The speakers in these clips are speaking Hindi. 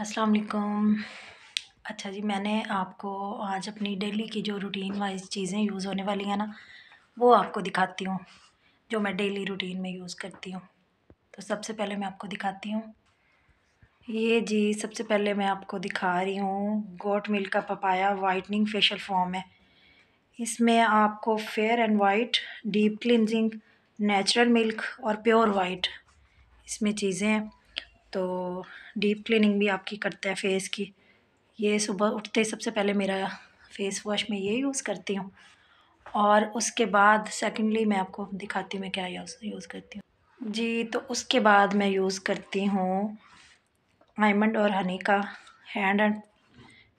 अस्सलाम वालेकुम अच्छा जी मैंने आपको आज अपनी डेली की जो रूटीन वाइज चीज़ें यूज़ होने वाली हैं ना वो आपको दिखाती हूँ जो मैं डेली रूटीन में यूज़ करती हूँ तो सबसे पहले मैं आपको दिखाती हूँ ये जी सबसे पहले मैं आपको दिखा रही हूँ गोट मिल्क का पपाया वाइटनिंग फेशियल फॉर्म है इसमें आपको fair and white deep cleansing natural milk और प्योर वाइट इसमें चीज़ें हैं तो डीप क्लीनिंग भी आपकी करते हैं फ़ेस की ये सुबह उठते ही सबसे पहले मेरा फ़ेस वॉश में ये यूज़ करती हूँ और उसके बाद सेकेंडली मैं आपको दिखाती हूँ मैं क्या यूज़ करती हूँ जी तो उसके बाद मैं यूज़ करती हूँ आयमंड और हनी का हैंड एंड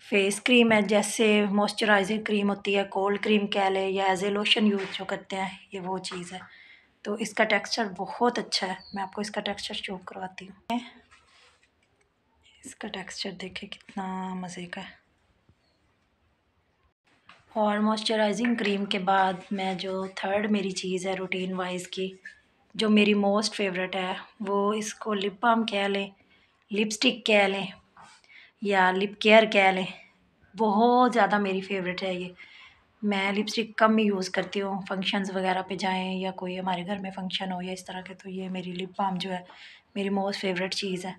फेस क्रीम है जैसे मॉइस्चराइजिंग क्रीम होती है कोल्ड क्रीम कह लें या एज ए लोशन यूज़ जो करते हैं ये वो चीज़ है तो इसका टेक्सचर बहुत अच्छा है मैं आपको इसका टेक्सचर शो करवाती हूँ इसका टेक्सचर देखे कितना मज़े का है और मॉइस्चराइजिंग क्रीम के बाद मैं जो थर्ड मेरी चीज़ है रूटीन वाइज़ की जो मेरी मोस्ट फेवरेट है वो इसको लिप बाम कह लें लिपस्टिक कह लें या लिप केयर कह लें बहुत ज़्यादा मेरी फेवरेट है ये मैं लिपस्टिक कम ही यूज़ करती हूँ फंक्शंस वगैरह पे जाएं या कोई हमारे घर में फंक्शन हो या इस तरह के तो ये मेरी लिप बाम जो है मेरी मोस्ट फेवरेट चीज़ है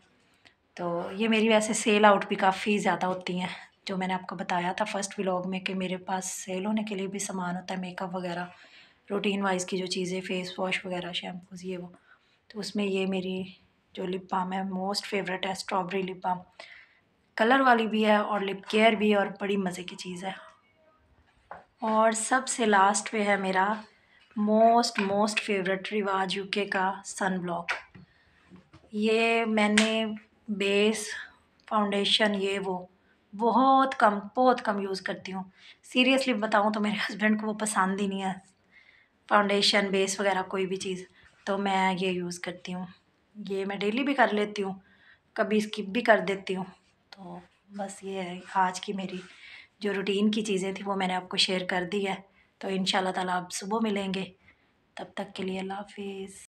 तो ये मेरी वैसे सेल आउट भी काफ़ी ज़्यादा होती हैं जो मैंने आपको बताया था फर्स्ट व्लॉग में कि मेरे पास सेल होने के लिए भी सामान होता है मेकअप वगैरह रूटीन वाइज की जो चीज़ें फ़ेस वॉश वगैरह शैम्पूज़ ये वो तो उसमें ये मेरी जो लिप बाम है मोस्ट फेवरेट है स्ट्रॉबेरी लिप बाम कलर वाली भी है और लिप केयर भी और बड़ी मज़े की चीज़ है और सबसे लास्ट पे है मेरा मोस्ट मोस्ट फेवरेट रिवाज यूके का सन ब्लॉक ये मैंने बेस फाउंडेशन ये वो बहुत कम बहुत कम यूज़ करती हूँ सीरियसली बताऊँ तो मेरे हस्बैंड को वो पसंद ही नहीं है फाउंडेशन बेस वगैरह कोई भी चीज़ तो मैं ये यूज़ करती हूँ ये मैं डेली भी कर लेती हूँ कभी स्किप भी कर देती हूँ तो बस ये है आज की मेरी जो रूटीन की चीज़ें थी वो मैंने आपको शेयर कर दी है तो इन ताला आप सुबह मिलेंगे तब तक के लिए अल्लाह हाफिज़